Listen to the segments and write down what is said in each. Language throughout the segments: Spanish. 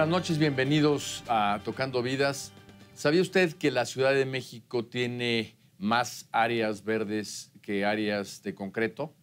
buenas noches, bienvenidos a Tocando Vidas. ¿Sabía usted que la Ciudad de México tiene más áreas verdes que áreas de concreto?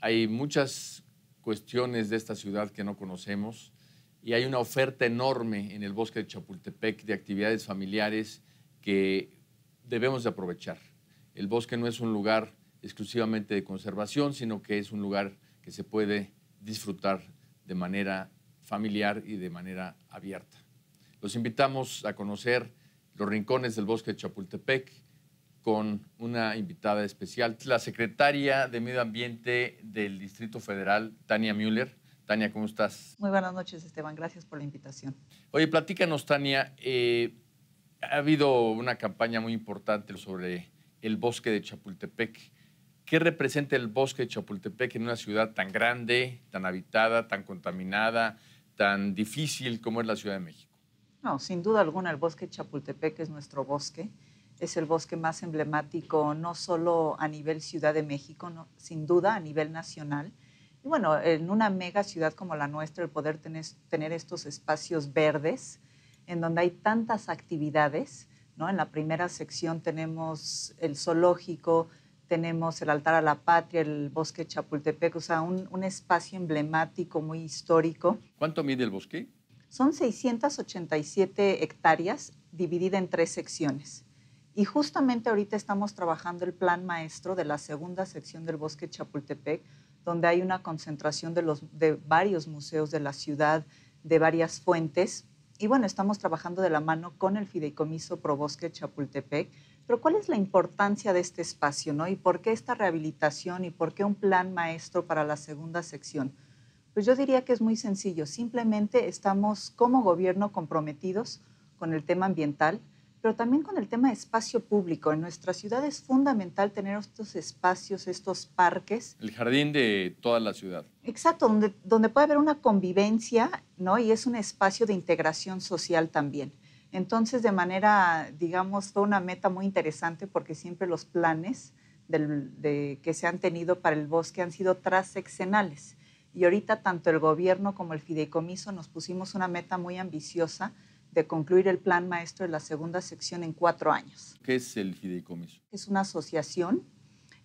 Hay muchas cuestiones de esta ciudad que no conocemos y hay una oferta enorme en el bosque de Chapultepec de actividades familiares que debemos de aprovechar. El bosque no es un lugar exclusivamente de conservación, sino que es un lugar que se puede disfrutar de manera familiar y de manera abierta. Los invitamos a conocer los rincones del bosque de Chapultepec con una invitada especial, la secretaria de Medio Ambiente del Distrito Federal, Tania Müller. Tania, ¿cómo estás? Muy buenas noches, Esteban. Gracias por la invitación. Oye, platícanos, Tania. Eh, ha habido una campaña muy importante sobre el bosque de Chapultepec. ¿Qué representa el bosque de Chapultepec en una ciudad tan grande, tan habitada, tan contaminada, tan difícil como es la Ciudad de México. No, sin duda alguna el bosque Chapultepec es nuestro bosque, es el bosque más emblemático no solo a nivel Ciudad de México, sin duda a nivel nacional. Y bueno, en una mega ciudad como la nuestra, el poder tener, tener estos espacios verdes, en donde hay tantas actividades, ¿no? En la primera sección tenemos el zoológico, tenemos el altar a la patria, el bosque Chapultepec, o sea, un, espacio emblemático, muy histórico. ¿Cuánto mide el bosque? Son 687 hectáreas dividida en tres secciones. Y justamente ahorita estamos trabajando el plan maestro de la segunda sección del bosque Chapultepec, donde hay una concentración de, los, de varios museos de la ciudad, de varias fuentes. Y bueno, estamos trabajando de la mano con el Fideicomiso Pro Bosque Chapultepec pero ¿cuál es la importancia de este espacio y por qué esta rehabilitación y por qué un plan maestro para la segunda sección? Pues yo diría que es muy sencillo, simplemente estamos como gobierno comprometidos con el tema ambiental, pero también con el tema de espacio público. En nuestra ciudad es fundamental tener estos espacios, estos parques. El jardín de toda la ciudad. Exacto, donde, donde puede haber una convivencia, ¿no? Y es un espacio de integración social también. Entonces, de manera, digamos, fue una meta muy interesante porque siempre los planes que se han tenido para el bosque han sido transeccionales. Y ahorita tanto el gobierno como el fideicomiso nos pusimos una meta muy ambiciosa de concluir el plan maestro de la segunda sección en cuatro años. ¿Qué es el fideicomiso? Es una asociación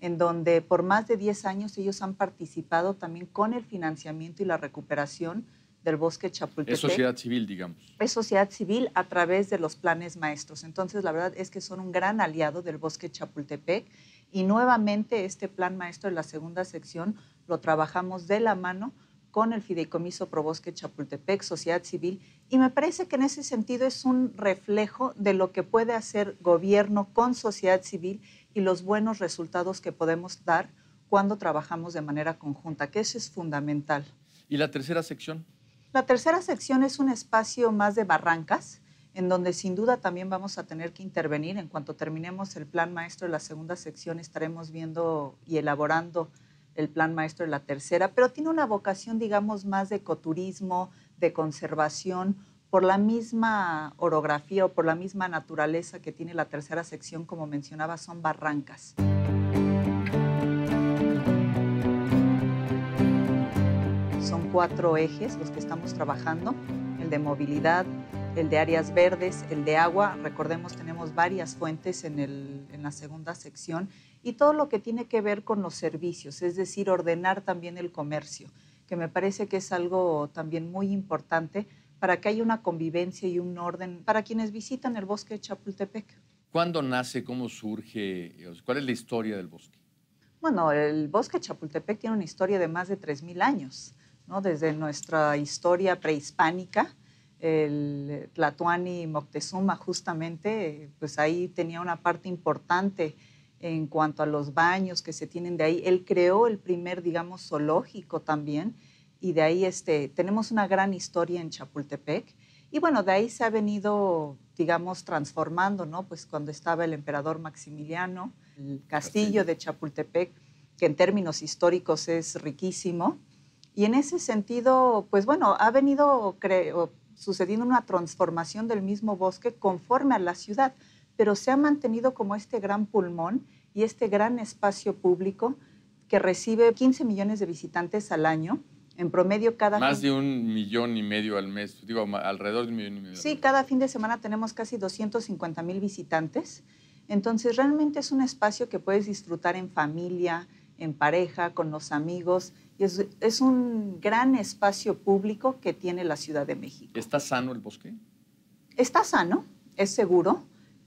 en donde por más de 10 años ellos han participado también con el financiamiento y la recuperación del bosque Chapultepec. Es sociedad civil, digamos. Es sociedad civil a través de los planes maestros. Entonces, la verdad es que son un gran aliado del bosque Chapultepec y nuevamente este plan maestro de la segunda sección lo trabajamos de la mano con el Fideicomiso Pro Bosque Chapultepec, sociedad civil, y me parece que en ese sentido es un reflejo de lo que puede hacer gobierno con sociedad civil y los buenos resultados que podemos dar cuando trabajamos de manera conjunta, que eso es fundamental. ¿Y la tercera sección? La tercera sección es un espacio más de barrancas, en donde sin duda también vamos a tener que intervenir. En cuanto terminemos el plan maestro de la segunda sección, estaremos viendo y elaborando el plan maestro de la tercera, pero tiene una vocación, digamos, más de ecoturismo, de conservación, por la misma orografía o por la misma naturaleza que tiene la tercera sección, como mencionaba, son barrancas. cuatro ejes los que estamos trabajando, el de movilidad, el de áreas verdes, el de agua. Recordemos, tenemos varias fuentes en, el, en, la segunda sección y todo lo que tiene que ver con los servicios, es decir, ordenar también el comercio, que me parece que es algo también muy importante para que haya una convivencia y un orden para quienes visitan el bosque de Chapultepec. ¿Cuándo nace, cómo surge, cuál es la historia del bosque? Bueno, el bosque de Chapultepec tiene una historia de más de 3.000 años desde nuestra historia prehispánica. El Tlatuani Moctezuma justamente, pues ahí tenía una parte importante en cuanto a los baños que se tienen de ahí. Él creó el primer, digamos, zoológico también y de ahí este, tenemos una gran historia en Chapultepec. Y bueno, de ahí se ha venido, digamos, transformando, ¿no? Pues cuando estaba el emperador Maximiliano, el castillo. de Chapultepec, que en términos históricos es riquísimo, y en ese sentido, pues bueno, ha venido sucediendo una transformación del mismo bosque conforme a la ciudad, pero se ha mantenido como este gran pulmón y este gran espacio público que recibe 15 millones de visitantes al año. En promedio cada... Más de un millón y medio al mes, digo, alrededor de un millón y medio. Sí, cada fin de semana tenemos casi 250 mil visitantes. Entonces, realmente es un espacio que puedes disfrutar en familia, en pareja, con los amigos es, un gran espacio público que tiene la Ciudad de México. ¿Está sano el bosque? Está sano, es seguro,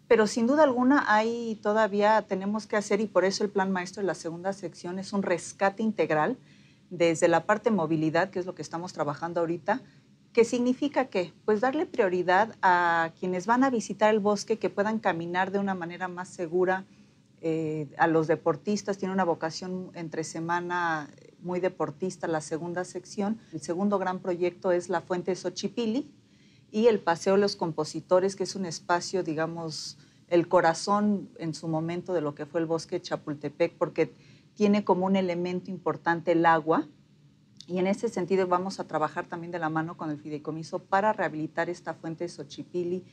pero sin duda alguna hay todavía tenemos que hacer y por eso el plan maestro de la segunda sección es un rescate integral desde la parte movilidad, que es lo que estamos trabajando ahorita, que significa que pues darle prioridad a quienes van a visitar el bosque que puedan caminar de una manera más segura, eh, a los deportistas, tiene una vocación entre semana muy deportista la segunda sección. El segundo gran proyecto es la Fuente Xochipili y el Paseo de los Compositores, que es un espacio, digamos, el corazón en su momento de lo que fue el bosque Chapultepec, porque tiene como un elemento importante el agua. Y en ese sentido vamos a trabajar también de la mano con el fideicomiso para rehabilitar esta fuente de Xochipili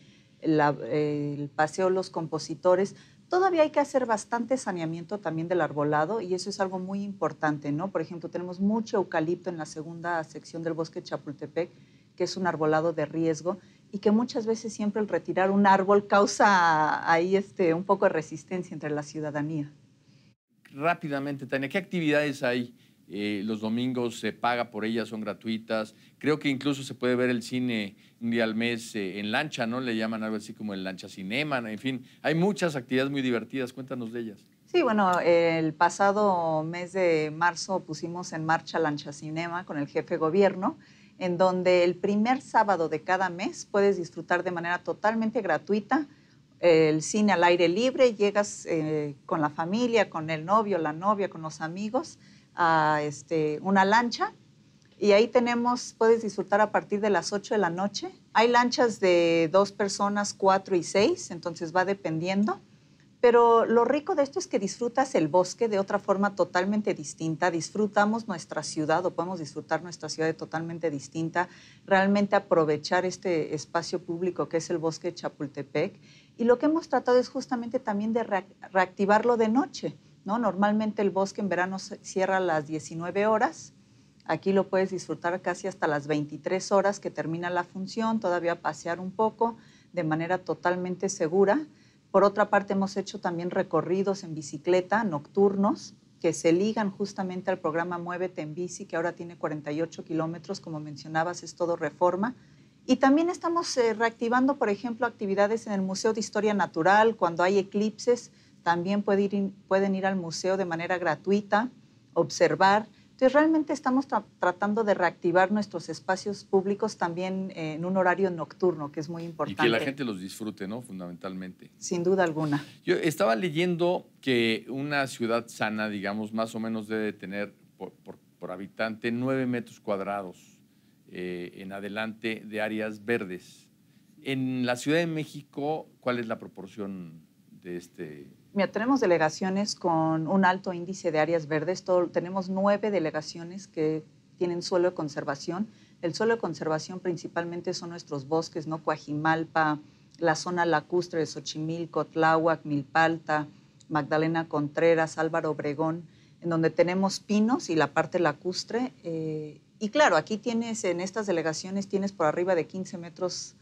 el Paseo Los Compositores, todavía hay que hacer bastante saneamiento también del arbolado y eso es algo muy importante, ¿no? Por ejemplo, tenemos mucho eucalipto en la segunda sección del bosque Chapultepec, que es un arbolado de riesgo y que muchas veces siempre el retirar un árbol causa ahí este, un poco de resistencia entre la ciudadanía. Rápidamente, Tania, ¿qué actividades hay eh, los domingos se paga por ellas, son gratuitas. Creo que incluso se puede ver el cine un día al mes eh, en lancha, ¿no? Le llaman algo así como el lancha cinema, en fin. Hay muchas actividades muy divertidas, cuéntanos de ellas. Sí, bueno, el pasado mes de marzo pusimos en marcha Lancha Cinema con el jefe gobierno, en donde el primer sábado de cada mes puedes disfrutar de manera totalmente gratuita eh, el cine al aire libre, llegas con la familia, con el novio, la novia, con los amigos a este, una lancha y ahí tenemos, puedes disfrutar a partir de las 8 de la noche. Hay lanchas de dos personas, cuatro y seis, entonces va dependiendo. Pero lo rico de esto es que disfrutas el bosque de otra forma totalmente distinta, disfrutamos nuestra ciudad o podemos disfrutar nuestra ciudad de totalmente distinta, realmente aprovechar este espacio público que es el bosque de Chapultepec. Y lo que hemos tratado es justamente también de reactivarlo de noche Normalmente el bosque en verano cierra a las 19 horas. Aquí lo puedes disfrutar casi hasta las 23 horas que termina la función, todavía pasear un poco de manera totalmente segura. Por otra parte, hemos hecho también recorridos en bicicleta nocturnos que se ligan justamente al programa Muévete en Bici, que ahora tiene 48 kilómetros, como mencionabas, es todo reforma. Y también estamos eh, reactivando, por ejemplo, actividades en el Museo de Historia Natural, cuando hay eclipses, también pueden ir al museo de manera gratuita, observar. Entonces, realmente estamos tratando de reactivar nuestros espacios públicos también eh, en un horario nocturno, que es muy importante. Y que la gente los disfrute, ¿no? Fundamentalmente. Sin duda alguna. Yo estaba leyendo que una ciudad sana, digamos, más o menos debe tener por, habitante nueve metros cuadrados eh, en adelante de áreas verdes. En la Ciudad de México, ¿cuál es la proporción? Este Mira, tenemos delegaciones con un alto índice de áreas verdes. tenemos nueve delegaciones que tienen suelo de conservación. El suelo de conservación principalmente son nuestros bosques, ¿no? Coajimalpa, la zona lacustre de Xochimilco, Tláhuac, Milpalta, Magdalena Contreras, Álvaro Obregón, en donde tenemos pinos y la parte lacustre. Eh, y claro, aquí tienes, en estas delegaciones tienes por arriba de 15 metros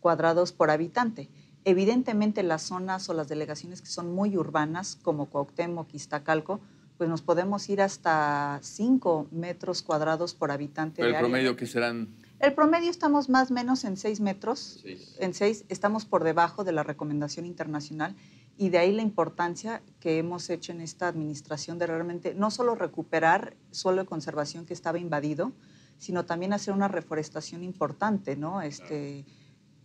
cuadrados por habitante. Evidentemente las zonas o las delegaciones que son muy urbanas, como Cuauhtémoc, Quistacalco, pues nos podemos ir hasta 5 metros cuadrados por habitante. ¿El promedio que serán? El promedio estamos más o menos en 6 metros, en 6, estamos por debajo de la recomendación internacional y de ahí la importancia que hemos hecho en esta administración de realmente no solo recuperar suelo de conservación que estaba invadido, sino también hacer una reforestación importante, ¿no? Este,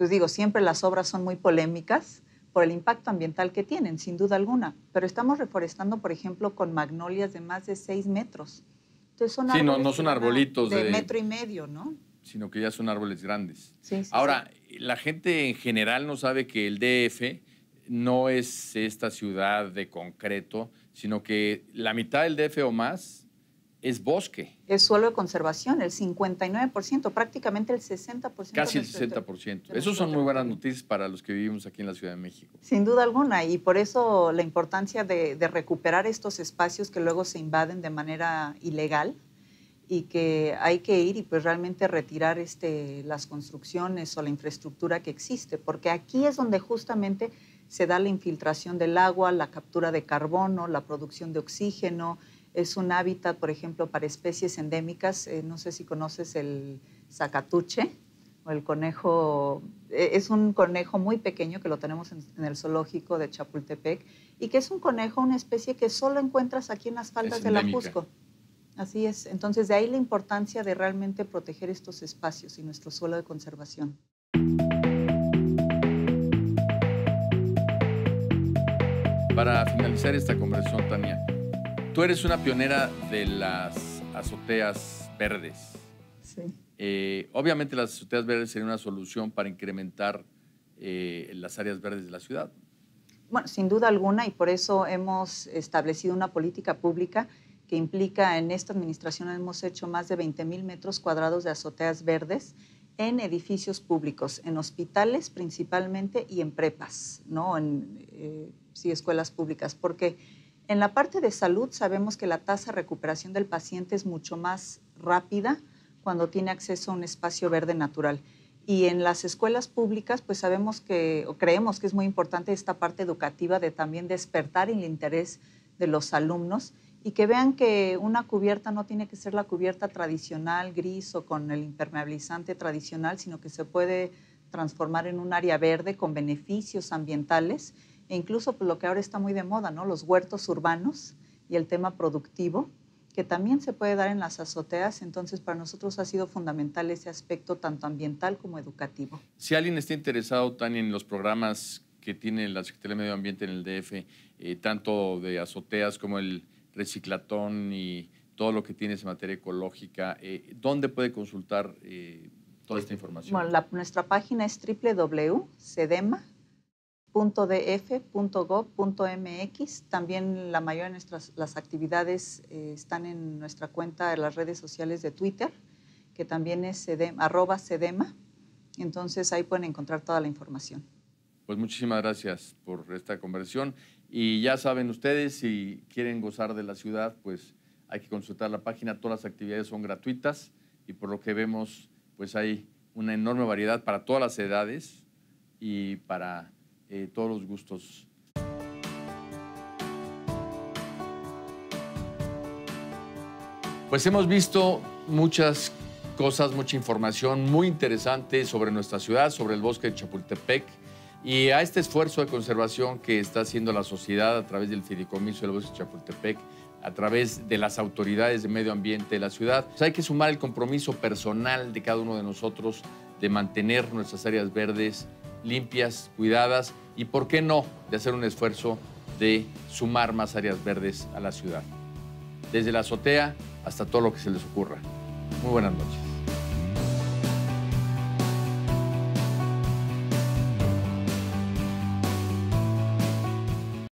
pues digo, siempre las obras son muy polémicas por el impacto ambiental que tienen, sin duda alguna. Pero estamos reforestando, por ejemplo, con magnolias de más de 6 metros. Entonces son sí, no, son arbolitos de, metro y medio, ¿no? Sino que ya son árboles grandes. Ahora, la gente en general no sabe que el DF no es esta ciudad de concreto, sino que la mitad del DF o más es bosque. Es suelo de conservación, el 59%, prácticamente el 60%. Casi el 60%. Esas son muy buenas noticias para los que vivimos aquí en la Ciudad de México. Sin duda alguna, y por eso la importancia de, recuperar estos espacios que luego se invaden de manera ilegal y que hay que ir y pues realmente retirar este, las construcciones o la infraestructura que existe, porque aquí es donde justamente se da la infiltración del agua, la captura de carbono, la producción de oxígeno, es un hábitat, por ejemplo, para especies endémicas. Eh, no sé si conoces el zacatuche o el conejo. Eh, es un conejo muy pequeño que lo tenemos en, el zoológico de Chapultepec y que es un conejo, una especie que solo encuentras aquí en las faldas del la Así es. Entonces, de ahí la importancia de realmente proteger estos espacios y nuestro suelo de conservación. Para finalizar esta conversación, Tania, Tú eres una pionera de las azoteas verdes. Sí. Eh, obviamente las azoteas verdes serían una solución para incrementar eh, las áreas verdes de la ciudad. Bueno, sin duda alguna, y por eso hemos establecido una política pública que implica, en esta administración hemos hecho más de 20 mil metros cuadrados de azoteas verdes en edificios públicos, en hospitales principalmente y en prepas, ¿no? En, eh, sí, escuelas públicas, porque en la parte de salud sabemos que la tasa de recuperación del paciente es mucho más rápida cuando tiene acceso a un espacio verde natural. Y en las escuelas públicas, pues sabemos que, o creemos que es muy importante esta parte educativa de también despertar el interés de los alumnos y que vean que una cubierta no tiene que ser la cubierta tradicional, gris o con el impermeabilizante tradicional, sino que se puede transformar en un área verde con beneficios ambientales e incluso pues, lo que ahora está muy de moda, ¿no? Los huertos urbanos y el tema productivo, que también se puede dar en las azoteas. Entonces, para nosotros ha sido fundamental ese aspecto tanto ambiental como educativo. Si alguien está interesado, Tania, en los programas que tiene la Secretaría de Medio Ambiente en el DF, eh, tanto de azoteas como el reciclatón y todo lo que tiene en materia ecológica, eh, ¿dónde puede consultar eh, toda esta pues, información? Bueno, nuestra página es www.cedema. .df.gov.mx. También la mayoría de nuestras las actividades están en nuestra cuenta de las redes sociales de Twitter, que también es cedema arroba sedema. Entonces ahí pueden encontrar toda la información. Pues muchísimas gracias por esta conversión. Y ya saben ustedes, si quieren gozar de la ciudad, pues hay que consultar la página. Todas las actividades son gratuitas y por lo que vemos, pues hay una enorme variedad para todas las edades y para eh, todos los gustos. Pues hemos visto muchas cosas, mucha información muy interesante sobre nuestra ciudad, sobre el bosque de Chapultepec y a este esfuerzo de conservación que está haciendo la sociedad a través del fideicomiso del bosque de Chapultepec, a través de las autoridades de medio ambiente de la ciudad. Pues hay que sumar el compromiso personal de cada uno de nosotros de mantener nuestras áreas verdes limpias, cuidadas y, ¿por qué no?, de hacer un esfuerzo de sumar más áreas verdes a la ciudad. Desde la azotea hasta todo lo que se les ocurra. Muy buenas noches.